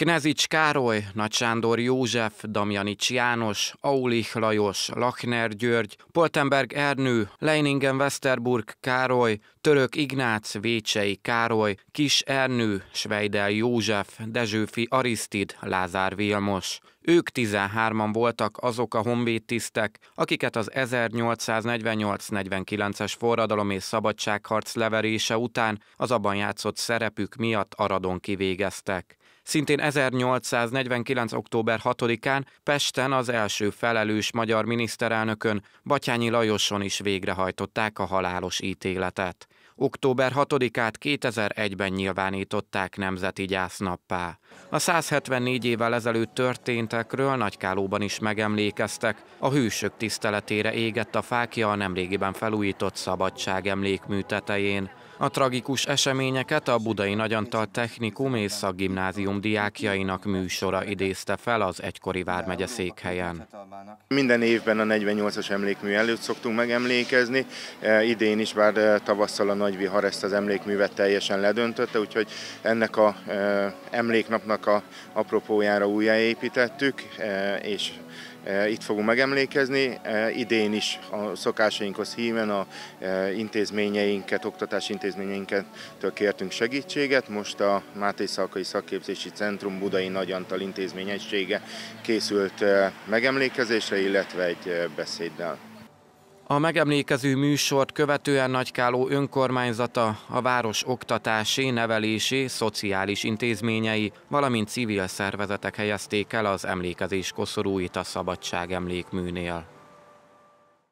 Knezics Károly, Nagy Sándor József, Damjanics János, Aulich Lajos, Lachner György, Poltenberg Ernő, Leiningen Westerburg Károly, Török Ignác, Vécsei Károly, Kis Ernő, Svejdel József, Dezsőfi Arisztid, Lázár Vilmos. Ők 13-an voltak azok a honvédtisztek, akiket az 1848-49-es forradalom és szabadságharc leverése után az abban játszott szerepük miatt aradon kivégeztek. Szintén 1849. október 6-án Pesten az első felelős magyar miniszterelnökön, Batyányi Lajoson is végrehajtották a halálos ítéletet. Október 6-át 2001-ben nyilvánították nemzeti gyásznappá. A 174 évvel ezelőtt történtekről Nagykálóban is megemlékeztek, a hősök tiszteletére égett a fákja a nemrégiben felújított szabadság emlékműtetején. A tragikus eseményeket a Budai Nagyantal Technikum és Szakgimnázium diákjainak műsora idézte fel az egykori Vármegye székhelyen. Minden évben a 48-as emlékmű előtt szoktunk megemlékezni. E, idén is, bár e, tavasszal a nagy vihar ezt az emlékművet teljesen ledöntötte, úgyhogy ennek a e, emléknapnak a apropójára újjáépítettük, és Eh, itt fogunk megemlékezni. Eh, idén is a szokásainkhoz híven a eh, intézményeinket, oktatási intézményeinket kértünk segítséget. Most a Máté Szalkai Szakképzési Centrum Budai intézmény egysége készült megemlékezésre, illetve egy beszéddel. A megemlékező műsort követően Nagykáló önkormányzata, a város oktatási, nevelési, szociális intézményei, valamint civil szervezetek helyezték el az emlékezés koszorúit a Szabadság emlékműnél.